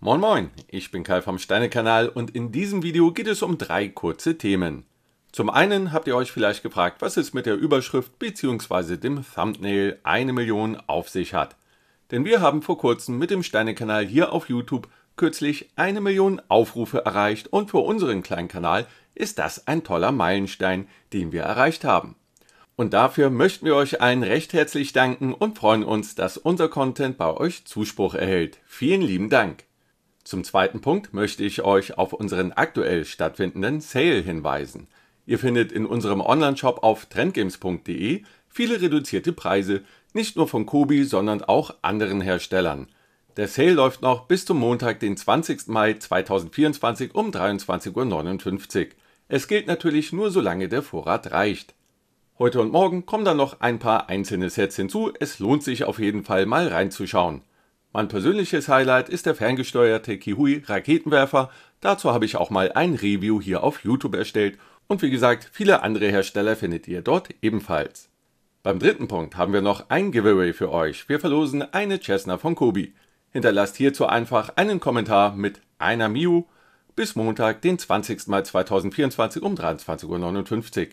Moin Moin, ich bin Kai vom Steinekanal und in diesem Video geht es um drei kurze Themen. Zum einen habt ihr euch vielleicht gefragt, was es mit der Überschrift bzw. dem Thumbnail eine Million auf sich hat. Denn wir haben vor kurzem mit dem Steinekanal hier auf YouTube kürzlich eine Million Aufrufe erreicht und für unseren kleinen Kanal ist das ein toller Meilenstein, den wir erreicht haben. Und dafür möchten wir euch allen recht herzlich danken und freuen uns, dass unser Content bei euch Zuspruch erhält. Vielen lieben Dank! Zum zweiten Punkt möchte ich euch auf unseren aktuell stattfindenden Sale hinweisen. Ihr findet in unserem Onlineshop auf trendgames.de viele reduzierte Preise, nicht nur von Kobi, sondern auch anderen Herstellern. Der Sale läuft noch bis zum Montag, den 20. Mai 2024 um 23.59 Uhr. Es gilt natürlich nur, solange der Vorrat reicht. Heute und morgen kommen dann noch ein paar einzelne Sets hinzu, es lohnt sich auf jeden Fall mal reinzuschauen. Mein persönliches Highlight ist der ferngesteuerte Kihui Raketenwerfer. Dazu habe ich auch mal ein Review hier auf YouTube erstellt und wie gesagt, viele andere Hersteller findet ihr dort ebenfalls. Beim dritten Punkt haben wir noch ein Giveaway für euch. Wir verlosen eine Cessna von Kobi. Hinterlasst hierzu einfach einen Kommentar mit einer Miu bis Montag, den 20. Mai 2024 um 23.59 Uhr.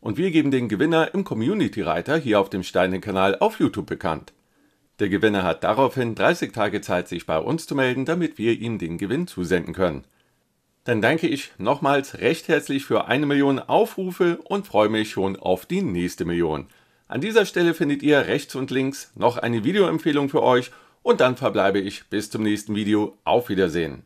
Und wir geben den Gewinner im Community Reiter hier auf dem Steinen-Kanal auf YouTube bekannt. Der Gewinner hat daraufhin 30 Tage Zeit, sich bei uns zu melden, damit wir ihm den Gewinn zusenden können. Dann danke ich nochmals recht herzlich für eine Million Aufrufe und freue mich schon auf die nächste Million. An dieser Stelle findet ihr rechts und links noch eine Videoempfehlung für euch und dann verbleibe ich bis zum nächsten Video. Auf Wiedersehen.